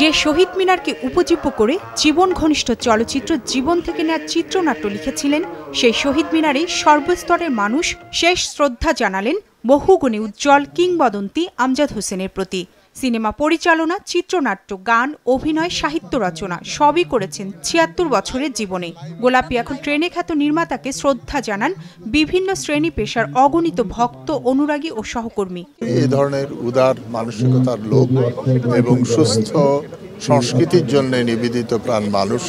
যে শহীদ মিনারকে উপজীব্য করে জীবন ঘনিষ্ঠ চলচ্চিত্র জীবন থেকে নেওয়া চিত্রনাট্য লিখেছিলেন সেই শহীদ মিনারে সর্বস্তরের মানুষ শেষ শ্রদ্ধা জানালেন বহুগুণে উজ্জ্বল কিংবদন্তি আমজাদ হোসেনের প্রতি সিনেমা পরিচালনা চিত্রনাট্য গান অভিনয় সাহিত্য রচনা সবই করেছেন ছিয়াত্তর বছরের জীবনে গোলাপি এখন ট্রেনে খ্যাত নির্মাতাকে শ্রদ্ধা জানান বিভিন্ন শ্রেণী পেশার অগণিত ভক্ত অনুরাগী ও সহকর্মী এই ধরনের উদার মানসিকতার লোক এবং সুস্থ সংস্কৃতির জন্য নিবেদিত প্রাণ মানুষ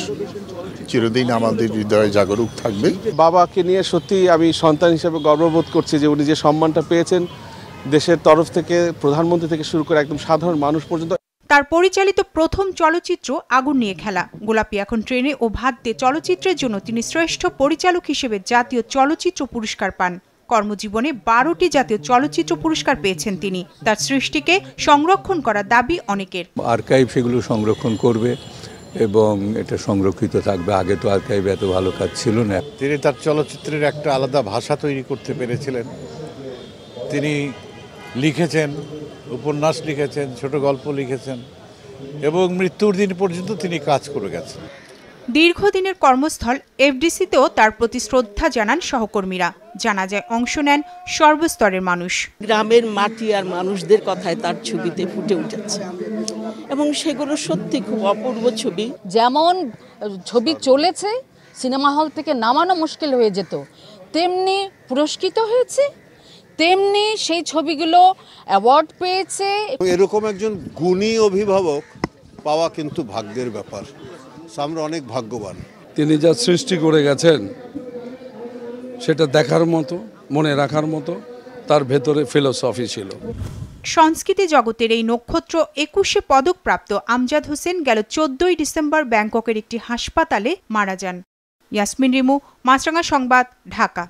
চিরদিন আমাদের হৃদয়ে জাগরুক থাকবে বাবাকে নিয়ে সত্যি আমি সন্তান হিসেবে গর্ববোধ করছি যে উনি যে সম্মানটা পেয়েছেন দেশের তরফ থেকে প্রধানমন্ত্রী থেকে শুরু করে একদম সাধারণ মানুষ পর্যন্ত তার পরিচালিত প্রথম চলচ্চিত্র আগুন নিয়ে খেলা গোলাপি এখন ট্রেনে ও ভাদ্যে চলচ্চিত্রের জন্য তিনি শ্রেষ্ঠ পরিচালক হিসেবে জাতীয় চলচ্চিত্র পুরস্কার পান কর্মজীবনে বারোটি জাতীয় চলচ্চিত্র পুরস্কার পেয়েছেন তিনি তার সৃষ্টিকে সংরক্ষণ করার দাবি অনেকের আর্কাইভ সেগুলো সংরক্ষণ করবে এবং এটা সংরক্ষিত থাকবে আগে তো আর্কাইভ এত ভালো কাজ ছিল না তিনি তার চলচ্চিত্রের একটা আলাদা ভাষা তৈরি করতে পেরেছিলেন তিনি লিখেছেন উপন্যাস লিখেছেন ছোট গল্প লিখেছেন এবং মৃত্যুর দিন পর্যন্ত তিনি কাজ করে গেছেন দীর্ঘদিনের কর্মস্থল এফডিসিতেও তার প্রতি শ্রদ্ধা জানান সহকর্মীরা জানা যায় অংশ নেন সর্বস্তরের মানুষ গ্রামের মাটি আর মানুষদের কথায় তার ছবিতে ফুটে উঠেছে এবং সেগুলো সত্যি খুব অপূর্ব ছবি যেমন ছবি চলেছে সিনেমা হল থেকে নামানো মুশকিল হয়ে যেত তেমনি পুরস্কৃত হয়েছে তেমনি সেই ছবিগুলো অ্যাওয়ার্ড পেয়েছে এরকম একজন গুণী অভিভাবক পাওয়া কিন্তু ভাগ্যের ব্যাপার আমরা অনেক ভাগ্যবান তিনি যা সৃষ্টি করে গেছেন সেটা দেখার মতো মনে রাখার মতো তার ভেতরে ফিলোসফি ছিল সংস্কৃতি জগতের এই নক্ষত্র একুশে পদকপ্রাপ্ত আমজাদ হোসেন গেল চোদ্দই ডিসেম্বর ব্যাংককের একটি হাসপাতালে মারা যান ইয়াসমিন রিমু মাছরাঙা সংবাদ ঢাকা